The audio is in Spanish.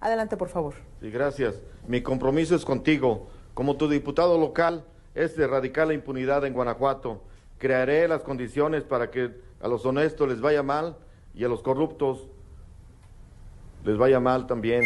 Adelante, por favor. Sí, gracias. Mi compromiso es contigo. Como tu diputado local, es de erradicar la impunidad en Guanajuato. Crearé las condiciones para que a los honestos les vaya mal y a los corruptos les vaya mal también.